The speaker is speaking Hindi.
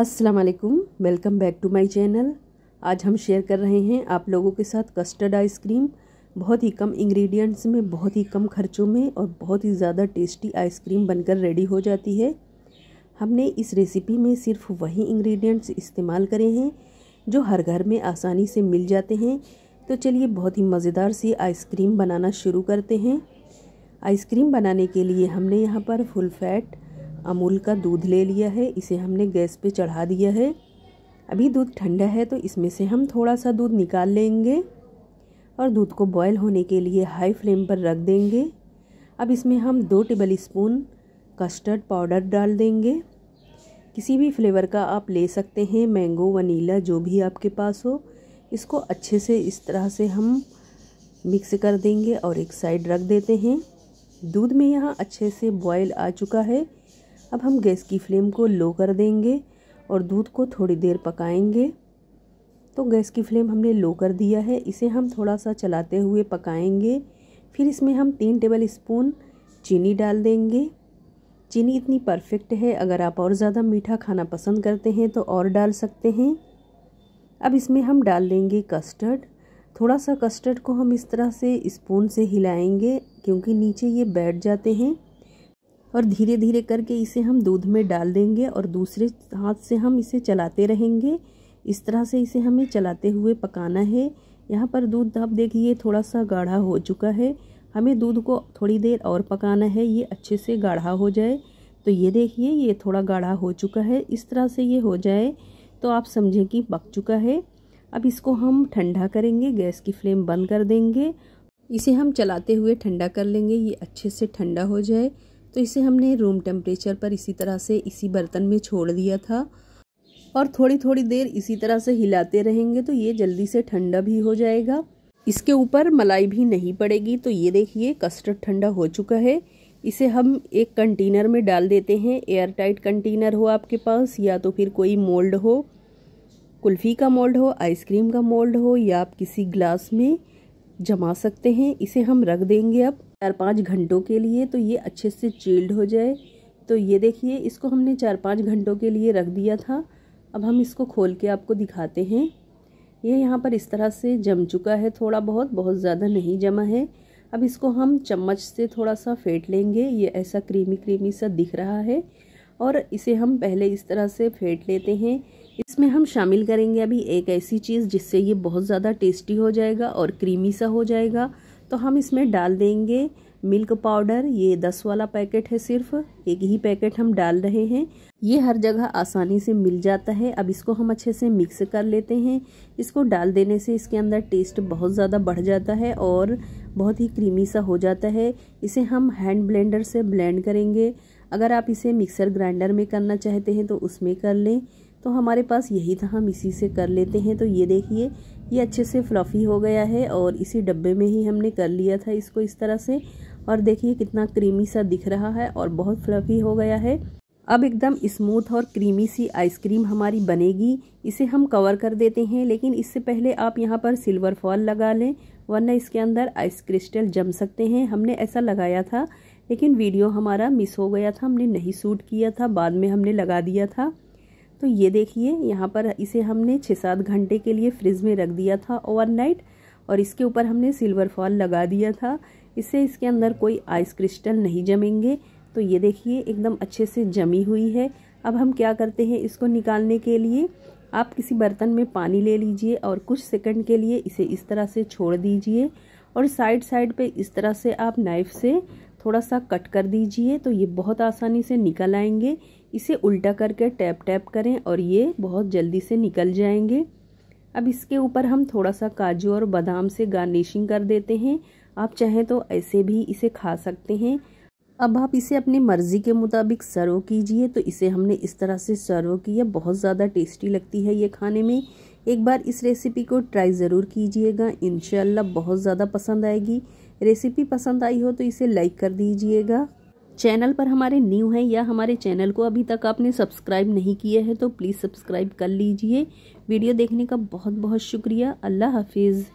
अस्सलाम वालेकुम welcome back to my channel आज हम शेयर कर रहे हैं आप लोगों के साथ कस्टर्ड आइसक्रीम बहुत ही कम इंग्रेडिएंट्स में बहुत ही कम खर्चों में और बहुत ही ज़्यादा टेस्टी आइसक्रीम बनकर रेडी हो जाती है हमने इस रेसिपी में सिर्फ वही इंग्रेडिएंट्स इस्तेमाल करे हैं जो हर घर में आसानी से मिल जाते हैं तो चलिए बहुत ही मज़ेदार सी आइसक्रीम बनाना शुरू करते हैं आइसक्रीम बनाने के लिए हमने यहाँ पर फुल फैट अमूल का दूध ले लिया है इसे हमने गैस पे चढ़ा दिया है अभी दूध ठंडा है तो इसमें से हम थोड़ा सा दूध निकाल लेंगे और दूध को बॉयल होने के लिए हाई फ्लेम पर रख देंगे अब इसमें हम दो टेबल स्पून कस्टर्ड पाउडर डाल देंगे किसी भी फ्लेवर का आप ले सकते हैं मैंगो वनीला जो भी आपके पास हो इसको अच्छे से इस तरह से हम मिक्स कर देंगे और एक साइड रख देते हैं दूध में यहाँ अच्छे से बॉयल आ चुका है अब हम गैस की फ्लेम को लो कर देंगे और दूध को थोड़ी देर पकाएंगे तो गैस की फ्लेम हमने लो कर दिया है इसे हम थोड़ा सा चलाते हुए पकाएंगे फिर इसमें हम तीन टेबल स्पून चीनी डाल देंगे चीनी इतनी परफेक्ट है अगर आप और ज़्यादा मीठा खाना पसंद करते हैं तो और डाल सकते हैं अब इसमें हम डाल देंगे कस्टर्ड थोड़ा सा कस्टर्ड को हम इस तरह से स्पून से हिलाएंगे क्योंकि नीचे ये बैठ जाते हैं और धीरे धीरे करके इसे हम दूध में डाल देंगे और दूसरे हाथ से हम इसे चलाते रहेंगे इस तरह से इसे हमें चलाते हुए पकाना है यहाँ पर दूध आप देखिए थोड़ा सा गाढ़ा हो चुका है हमें दूध को थोड़ी देर और पकाना है ये अच्छे से गाढ़ा हो जाए तो ये देखिए ये थोड़ा गाढ़ा हो चुका है इस तरह से ये हो जाए तो आप समझें कि पक चुका है अब इसको हम ठंडा करेंगे गैस की फ्लेम बंद कर देंगे इसे हम चलाते हुए ठंडा कर लेंगे ये अच्छे से ठंडा हो जाए तो इसे हमने रूम टेम्परेचर पर इसी तरह से इसी बर्तन में छोड़ दिया था और थोड़ी थोड़ी देर इसी तरह से हिलाते रहेंगे तो ये जल्दी से ठंडा भी हो जाएगा इसके ऊपर मलाई भी नहीं पड़ेगी तो ये देखिए कस्टर्ड ठंडा हो चुका है इसे हम एक कंटेनर में डाल देते हैं एयर टाइट कंटेनर हो आपके पास या तो फिर कोई मोल्ड हो कुल्फ़ी का मोल्ड हो आइसक्रीम का मोल्ड हो या आप किसी ग्लास में जमा सकते हैं इसे हम रख देंगे अब चार पाँच घंटों के लिए तो ये अच्छे से चिल्ड हो जाए तो ये देखिए इसको हमने चार पाँच घंटों के लिए रख दिया था अब हम इसको खोल के आपको दिखाते हैं ये यहाँ पर इस तरह से जम चुका है थोड़ा बहुत बहुत ज़्यादा नहीं जमा है अब इसको हम चम्मच से थोड़ा सा फेंट लेंगे ये ऐसा क्रीमी क्रीमी सा दिख रहा है और इसे हम पहले इस तरह से फेंट लेते हैं इसमें हम शामिल करेंगे अभी एक ऐसी चीज़ जिससे ये बहुत ज़्यादा टेस्टी हो जाएगा और क्रीमी सा हो जाएगा तो हम इसमें डाल देंगे मिल्क पाउडर ये दस वाला पैकेट है सिर्फ एक ही पैकेट हम डाल रहे हैं ये हर जगह आसानी से मिल जाता है अब इसको हम अच्छे से मिक्स कर लेते हैं इसको डाल देने से इसके अंदर टेस्ट बहुत ज़्यादा बढ़ जाता है और बहुत ही क्रीमी सा हो जाता है इसे हम हैंड ब्लेंडर से ब्लेंड करेंगे अगर आप इसे मिक्सर ग्राइंडर में करना चाहते हैं तो उसमें कर लें तो हमारे पास यही था हम इसी से कर लेते हैं तो ये देखिए ये अच्छे से फ्लफ़ी हो गया है और इसी डब्बे में ही हमने कर लिया था इसको इस तरह से और देखिए कितना क्रीमी सा दिख रहा है और बहुत फ्लफ़ी हो गया है अब एकदम स्मूथ और क्रीमी सी आइसक्रीम हमारी बनेगी इसे हम कवर कर देते हैं लेकिन इससे पहले आप यहाँ पर सिल्वर फॉल लगा लें वरना इसके अंदर आइस क्रिस्टल जम सकते हैं हमने ऐसा लगाया था लेकिन वीडियो हमारा मिस हो गया था हमने नहीं सूट किया था बाद में हमने लगा दिया था तो ये देखिए यहाँ पर इसे हमने छः सात घंटे के लिए फ्रिज में रख दिया था ओवरनाइट और इसके ऊपर हमने सिल्वर फॉल लगा दिया था इससे इसके अंदर कोई आइस क्रिस्टल नहीं जमेंगे तो ये देखिए एकदम अच्छे से जमी हुई है अब हम क्या करते हैं इसको निकालने के लिए आप किसी बर्तन में पानी ले लीजिए और कुछ सेकंड के लिए इसे इस तरह से छोड़ दीजिए और साइड साइड पे इस तरह से आप नाइफ से थोड़ा सा कट कर दीजिए तो ये बहुत आसानी से निकल आएंगे इसे उल्टा करके टैप टैप करें और ये बहुत जल्दी से निकल जाएंगे अब इसके ऊपर हम थोड़ा सा काजू और बादाम से गार्निशिंग कर देते हैं आप चाहें तो ऐसे भी इसे खा सकते हैं अब आप इसे अपनी मर्ज़ी के मुताबिक सर्व कीजिए तो इसे हमने इस तरह से सर्व किया बहुत ज़्यादा टेस्टी लगती है ये खाने में एक बार इस रेसिपी को ट्राई ज़रूर कीजिएगा इन बहुत ज़्यादा पसंद आएगी रेसिपी पसंद आई हो तो इसे लाइक कर दीजिएगा चैनल पर हमारे न्यू हैं या हमारे चैनल को अभी तक आपने सब्सक्राइब नहीं किया है तो प्लीज़ सब्सक्राइब कर लीजिए वीडियो देखने का बहुत बहुत शुक्रिया अल्लाह हाफिज़